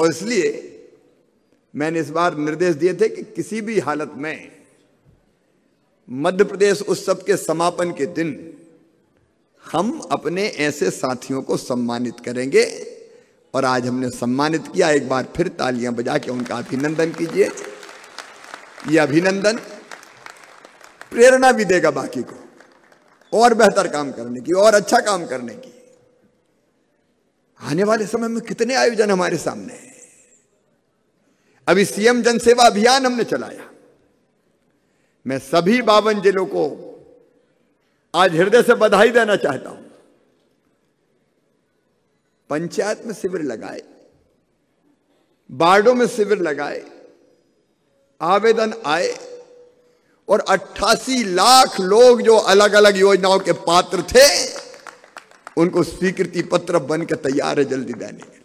और इसलिए मैंने इस बार निर्देश दिए थे कि किसी भी हालत में मध्य प्रदेश उत्सव के समापन के दिन हम अपने ऐसे साथियों को सम्मानित करेंगे और आज हमने सम्मानित किया एक बार फिर तालियां बजा के उनका अभिनंदन कीजिए यह अभिनंदन प्रेरणा भी देगा बाकी को और बेहतर काम करने की और अच्छा काम करने की आने वाले समय में कितने आयोजन हमारे सामने हैं अभी सीएम जनसेवा अभियान हमने चलाया मैं सभी बावन जिलों को आज हृदय से बधाई देना चाहता हूं पंचायत में शिविर लगाए वार्डों में शिविर लगाए आवेदन आए और 88 लाख लोग जो अलग अलग योजनाओं के पात्र थे उनको स्वीकृति पत्र बनकर तैयार है जल्दी देने के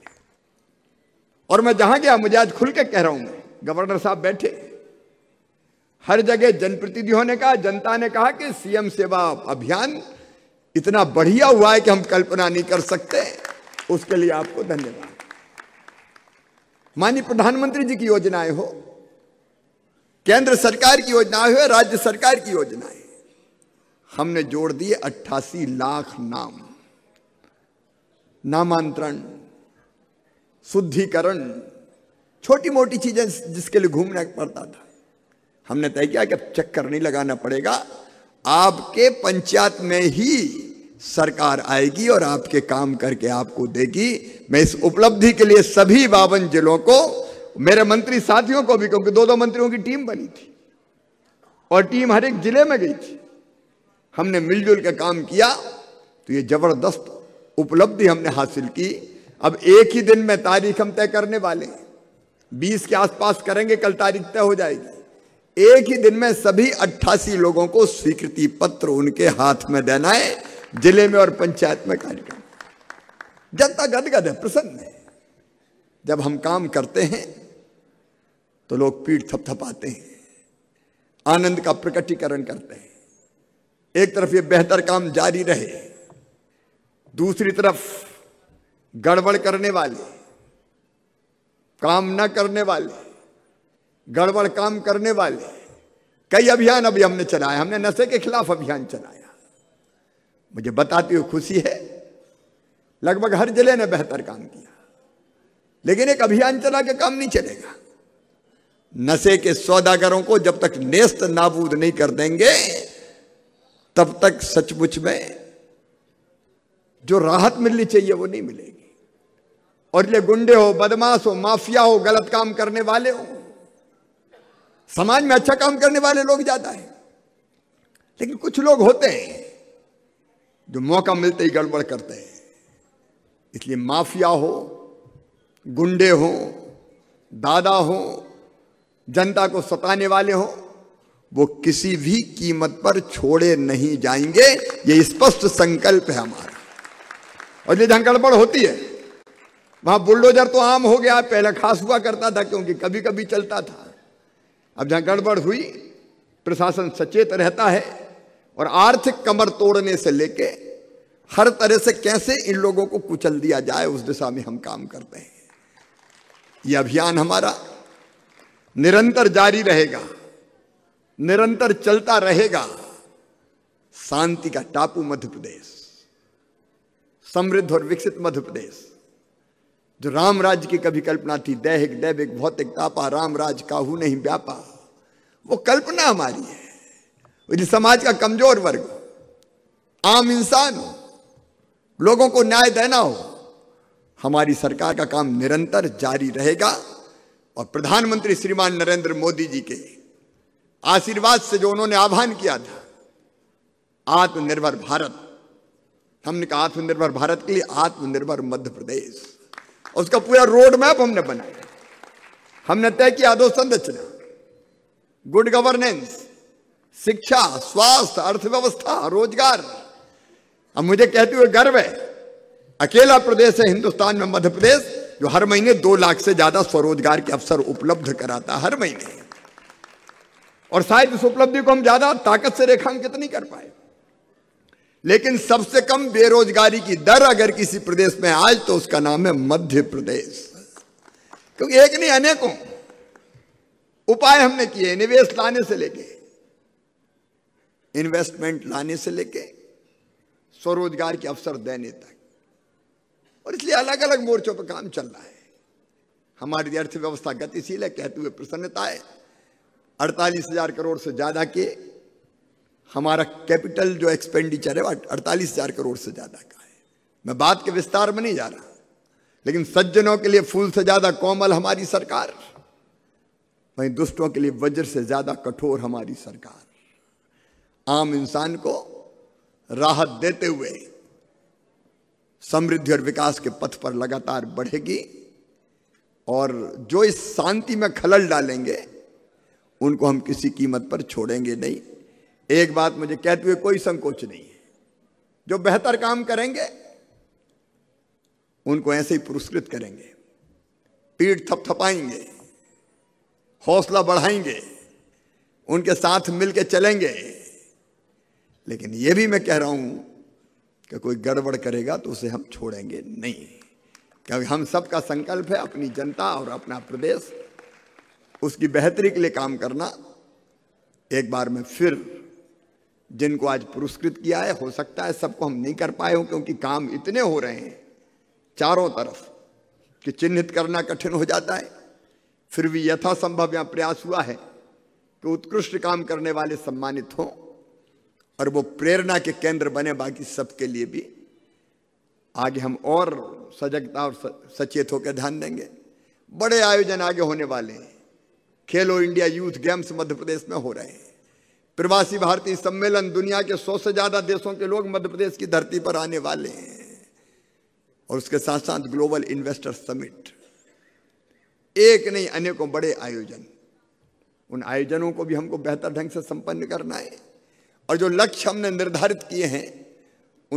और मैं जहां गया मुझे आज खुल के कह रहा हूं मैं गवर्नर साहब बैठे हर जगह जनप्रतिनिधियों ने कहा जनता ने कहा कि सीएम सेवा अभियान इतना बढ़िया हुआ है कि हम कल्पना नहीं कर सकते उसके लिए आपको धन्यवाद माननीय प्रधानमंत्री जी की योजनाएं हो केंद्र सरकार की योजनाएं हो राज्य सरकार की योजनाएं हमने जोड़ दिए अट्ठासी लाख नाम नामांतरण शुद्धिकरण छोटी मोटी चीजें जिसके लिए घूमना पड़ता था हमने तय किया कि चक्कर नहीं लगाना पड़ेगा आपके पंचायत में ही सरकार आएगी और आपके काम करके आपको देगी मैं इस उपलब्धि के लिए सभी बावन जिलों को मेरे मंत्री साथियों को भी क्योंकि दो दो मंत्रियों की टीम बनी थी और टीम हर एक जिले में गई थी हमने मिलजुल के काम किया तो ये जबरदस्त उपलब्धि हमने हासिल की अब एक ही दिन में तारीख हम तय करने वाले हैं बीस के आसपास करेंगे कल तारीख तय हो जाएगी एक ही दिन में सभी अट्ठासी लोगों को स्वीकृति पत्र उनके हाथ में देना है जिले में और पंचायत में कार्यक्रम जनता गदगद है प्रसन्न है जब हम काम करते हैं तो लोग पीठ थपथपाते हैं आनंद का प्रकटीकरण करते हैं एक तरफ ये बेहतर काम जारी रहे दूसरी तरफ गड़बड़ करने वाले काम न करने वाले गड़बड़ काम करने वाले कई अभियान अभी हमने चलाया हमने नशे के खिलाफ अभियान चलाया मुझे बताती हुई खुशी है लगभग हर जिले ने बेहतर काम किया लेकिन एक अभियान चला के काम नहीं चलेगा नशे के सौदागरों को जब तक नेस्त नाबूद नहीं कर देंगे तब तक सचमुच में जो राहत मिलनी चाहिए वो नहीं मिलेगी और इसलिए गुंडे हो बदमाश हो माफिया हो गलत काम करने वाले हो समाज में अच्छा काम करने वाले लोग ज्यादा है लेकिन कुछ लोग होते हैं जो मौका मिलते ही गड़बड़ करते हैं इसलिए माफिया हो गुंडे हो दादा हो जनता को सताने वाले हो वो किसी भी कीमत पर छोड़े नहीं जाएंगे ये स्पष्ट संकल्प है हमारा और ये जहां गड़बड़ होती है वहां बुलडोजर तो आम हो गया पहले खास हुआ करता था क्योंकि कभी कभी चलता था अब जहां गड़बड़ हुई प्रशासन सचेत रहता है और आर्थिक कमर तोड़ने से लेके हर तरह से कैसे इन लोगों को कुचल दिया जाए उस दिशा में हम काम करते हैं यह अभियान हमारा निरंतर जारी रहेगा निरंतर चलता रहेगा शांति का टापू मध्य प्रदेश समृद्ध और विकसित मध्य प्रदेश जो राम राज्य की कभी कल्पना थी दैहिक दैविक भौतिक तापा राम राज काहू नहीं व्यापा वो कल्पना हमारी है समाज का कमजोर वर्ग आम इंसान हो लोगों को न्याय देना हो हमारी सरकार का काम निरंतर जारी रहेगा और प्रधानमंत्री श्रीमान नरेंद्र मोदी जी के आशीर्वाद से जो उन्होंने आह्वान किया था आत्मनिर्भर भारत हमने कहा आत्मनिर्भर भारत के लिए आत्मनिर्भर मध्य प्रदेश उसका पूरा रोड मैप हमने बनाया हमने तय किया दो संरचना गुड गवर्नेंस शिक्षा स्वास्थ्य अर्थव्यवस्था रोजगार अब मुझे कहते हुए गर्व है अकेला प्रदेश है हिंदुस्तान में मध्य प्रदेश जो हर महीने दो लाख से ज्यादा स्वरोजगार के अवसर उपलब्ध कराता हर महीने और शायद इस उपलब्धि को हम ज्यादा ताकत से रेखांकित नहीं कर पाए लेकिन सबसे कम बेरोजगारी की दर अगर किसी प्रदेश में आज तो उसका नाम है मध्य प्रदेश क्योंकि एक नहीं अनेकों उपाय हमने किए निवेश लाने से लेके इन्वेस्टमेंट लाने से लेके स्वरोजगार के अवसर देने तक और इसलिए अलग अलग मोर्चों पर काम चल रहा है हमारी अर्थव्यवस्था गतिशील है कहते हुए प्रसन्नता है अड़तालीस हजार करोड़ से ज्यादा के हमारा कैपिटल जो एक्सपेंडिचर है वो अड़तालीस हजार करोड़ से ज़्यादा का है मैं बात के विस्तार में नहीं जा रहा लेकिन सज्जनों के लिए फूल से ज़्यादा कोमल हमारी सरकार वहीं दुष्टों के लिए वज्र से ज़्यादा कठोर हमारी सरकार आम इंसान को राहत देते हुए समृद्धि और विकास के पथ पर लगातार बढ़ेगी और जो इस शांति में खलल डालेंगे उनको हम किसी कीमत पर छोड़ेंगे नहीं एक बात मुझे कहते हुए कोई संकोच नहीं है जो बेहतर काम करेंगे उनको ऐसे ही पुरस्कृत करेंगे पीठ थपथपाएंगे हौसला बढ़ाएंगे उनके साथ मिलके चलेंगे लेकिन यह भी मैं कह रहा हूं कि कोई गड़बड़ करेगा तो उसे हम छोड़ेंगे नहीं क्योंकि हम सबका संकल्प है अपनी जनता और अपना प्रदेश उसकी बेहतरी के लिए काम करना एक बार मैं फिर जिनको आज पुरस्कृत किया है हो सकता है सबको हम नहीं कर पाए हो क्योंकि काम इतने हो रहे हैं चारों तरफ कि चिन्हित करना कठिन हो जाता है फिर भी यथासंभव यहाँ प्रयास हुआ है कि उत्कृष्ट काम करने वाले सम्मानित हों और वो प्रेरणा के केंद्र बने बाकी सबके लिए भी आगे हम और सजगता और सचेत होकर ध्यान देंगे बड़े आयोजन आगे होने वाले हैं खेलो इंडिया यूथ गेम्स मध्य प्रदेश में हो रहे हैं प्रवासी भारतीय सम्मेलन दुनिया के सौ से ज़्यादा देशों के लोग मध्य प्रदेश की धरती पर आने वाले हैं और उसके साथ साथ ग्लोबल इन्वेस्टर समिट एक नहीं अनेकों बड़े आयोजन उन आयोजनों को भी हमको बेहतर ढंग से संपन्न करना है और जो लक्ष्य हमने निर्धारित किए हैं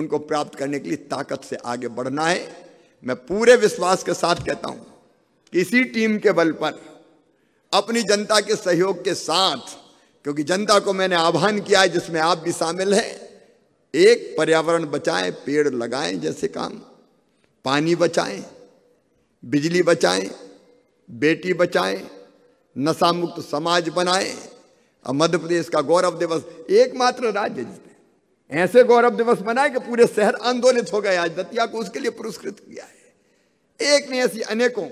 उनको प्राप्त करने के लिए ताकत से आगे बढ़ना है मैं पूरे विश्वास के साथ कहता हूं कि इसी टीम के बल पर अपनी जनता के सहयोग के साथ क्योंकि जनता को मैंने आह्वान किया है जिसमें आप भी शामिल हैं एक पर्यावरण बचाएं पेड़ लगाएं जैसे काम पानी बचाएं बिजली बचाएं बेटी बचाएं नशा मुक्त समाज बनाएं और मध्य प्रदेश का गौरव दिवस एकमात्र राज्य जिसने ऐसे गौरव दिवस बनाए कि पूरे शहर आंदोलित हो गए आज दतिया को उसके लिए पुरस्कृत किया है एक ने ऐसी अनेकों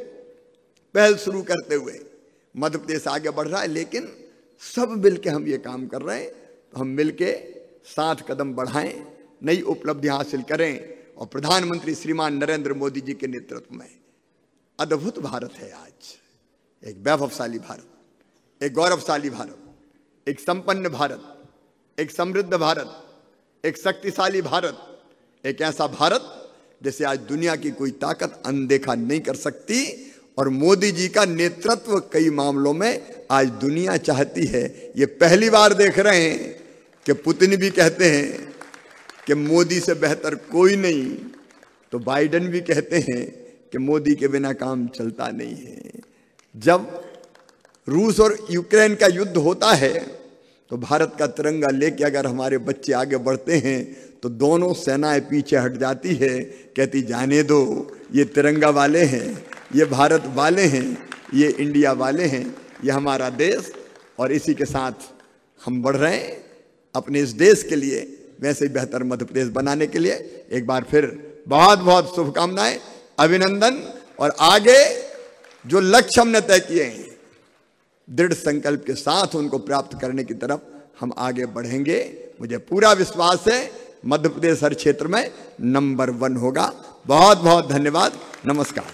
पहल शुरू करते हुए मध्य प्रदेश आगे बढ़ रहा है लेकिन सब मिलके हम ये काम कर रहे हैं तो हम मिलके साथ कदम बढ़ाएं नई उपलब्धि हासिल करें और प्रधानमंत्री श्रीमान नरेंद्र मोदी जी के नेतृत्व में अद्भुत भारत है आज एक वैभवशाली भारत एक गौरवशाली भारत एक संपन्न भारत एक समृद्ध भारत एक शक्तिशाली भारत एक ऐसा भारत जैसे आज दुनिया की कोई ताकत अनदेखा नहीं कर सकती और मोदी जी का नेतृत्व कई मामलों में आज दुनिया चाहती है ये पहली बार देख रहे हैं कि पुतिन भी कहते हैं कि मोदी से बेहतर कोई नहीं तो बाइडन भी कहते हैं कि मोदी के बिना काम चलता नहीं है जब रूस और यूक्रेन का युद्ध होता है तो भारत का तिरंगा लेके अगर हमारे बच्चे आगे बढ़ते हैं तो दोनों सेनाएं पीछे हट जाती है कहती जाने दो ये तिरंगा वाले हैं ये भारत वाले हैं ये इंडिया वाले हैं ये हमारा देश और इसी के साथ हम बढ़ रहे हैं अपने इस देश के लिए वैसे ही बेहतर मध्य प्रदेश बनाने के लिए एक बार फिर बहुत बहुत शुभकामनाएं अभिनंदन और आगे जो लक्ष्य हमने तय किए हैं दृढ़ संकल्प के साथ उनको प्राप्त करने की तरफ हम आगे बढ़ेंगे मुझे पूरा विश्वास है मध्य प्रदेश हर क्षेत्र में नंबर वन होगा बहुत बहुत धन्यवाद नमस्कार